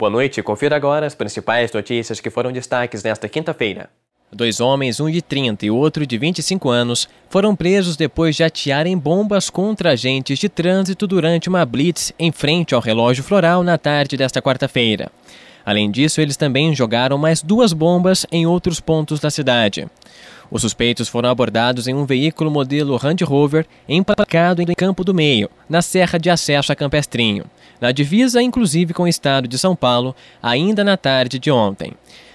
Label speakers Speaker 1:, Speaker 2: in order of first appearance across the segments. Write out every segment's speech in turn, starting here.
Speaker 1: Boa noite, confira agora as principais notícias que foram destaques nesta quinta-feira. Dois homens, um de 30 e outro de 25 anos, foram presos depois de atearem bombas contra agentes de trânsito durante uma blitz em frente ao relógio floral na tarde desta quarta-feira. Além disso, eles também jogaram mais duas bombas em outros pontos da cidade. Os suspeitos foram abordados em um veículo modelo Range Rover empacado em Campo do Meio, na serra de acesso a Campestrinho, na divisa inclusive com o estado de São Paulo, ainda na tarde de ontem.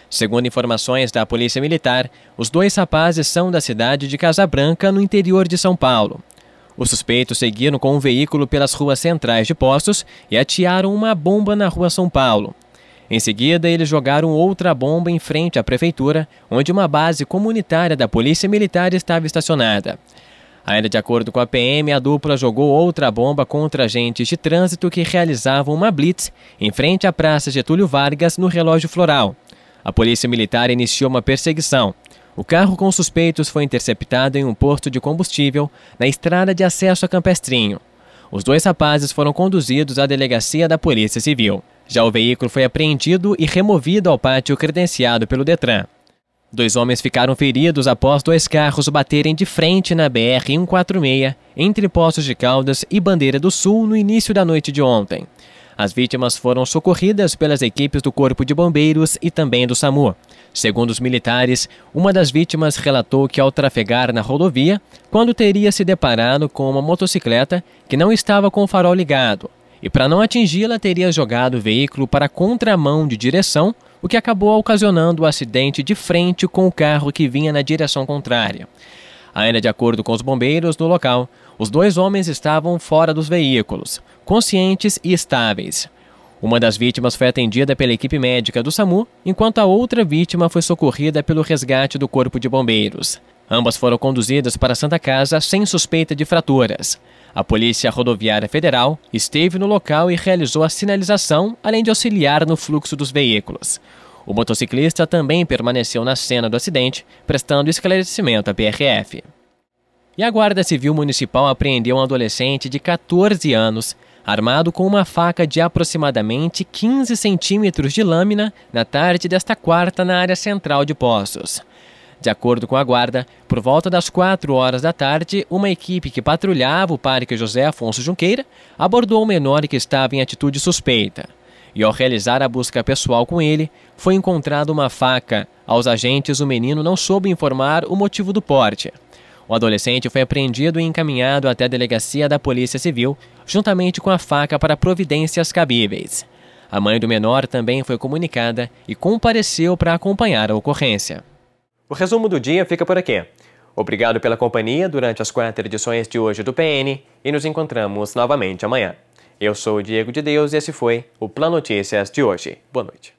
Speaker 1: Segundo informações da Polícia Militar, os dois rapazes são da cidade de Casabranca, no interior de São Paulo. Os suspeitos seguiram com o um veículo pelas ruas centrais de Postos e atearam uma bomba na rua São Paulo. Em seguida, eles jogaram outra bomba em frente à prefeitura, onde uma base comunitária da Polícia Militar estava estacionada. Ainda de acordo com a PM, a dupla jogou outra bomba contra agentes de trânsito que realizavam uma blitz em frente à Praça Getúlio Vargas, no Relógio Floral. A Polícia Militar iniciou uma perseguição. O carro com suspeitos foi interceptado em um posto de combustível na estrada de acesso a Campestrinho. Os dois rapazes foram conduzidos à delegacia da Polícia Civil. Já o veículo foi apreendido e removido ao pátio credenciado pelo Detran. Dois homens ficaram feridos após dois carros baterem de frente na BR-146, entre Poços de Caldas e Bandeira do Sul, no início da noite de ontem. As vítimas foram socorridas pelas equipes do Corpo de Bombeiros e também do SAMU. Segundo os militares, uma das vítimas relatou que ao trafegar na rodovia, quando teria se deparado com uma motocicleta que não estava com o farol ligado, e para não atingi-la teria jogado o veículo para contramão de direção, o que acabou ocasionando o acidente de frente com o carro que vinha na direção contrária. Ainda de acordo com os bombeiros no local, os dois homens estavam fora dos veículos, conscientes e estáveis. Uma das vítimas foi atendida pela equipe médica do SAMU, enquanto a outra vítima foi socorrida pelo resgate do Corpo de Bombeiros. Ambas foram conduzidas para a Santa Casa sem suspeita de fraturas. A Polícia Rodoviária Federal esteve no local e realizou a sinalização, além de auxiliar no fluxo dos veículos. O motociclista também permaneceu na cena do acidente, prestando esclarecimento à PRF. E a Guarda Civil Municipal apreendeu um adolescente de 14 anos armado com uma faca de aproximadamente 15 centímetros de lâmina na tarde desta quarta na área central de Poços. De acordo com a guarda, por volta das 4 horas da tarde, uma equipe que patrulhava o Parque José Afonso Junqueira abordou o menor que estava em atitude suspeita. E ao realizar a busca pessoal com ele, foi encontrada uma faca. Aos agentes, o menino não soube informar o motivo do porte. O adolescente foi apreendido e encaminhado até a delegacia da Polícia Civil, juntamente com a faca para providências cabíveis. A mãe do menor também foi comunicada e compareceu para acompanhar a ocorrência. O resumo do dia fica por aqui. Obrigado pela companhia durante as quatro edições de hoje do PN e nos encontramos novamente amanhã. Eu sou o Diego de Deus e esse foi o Plan Notícias de hoje. Boa noite.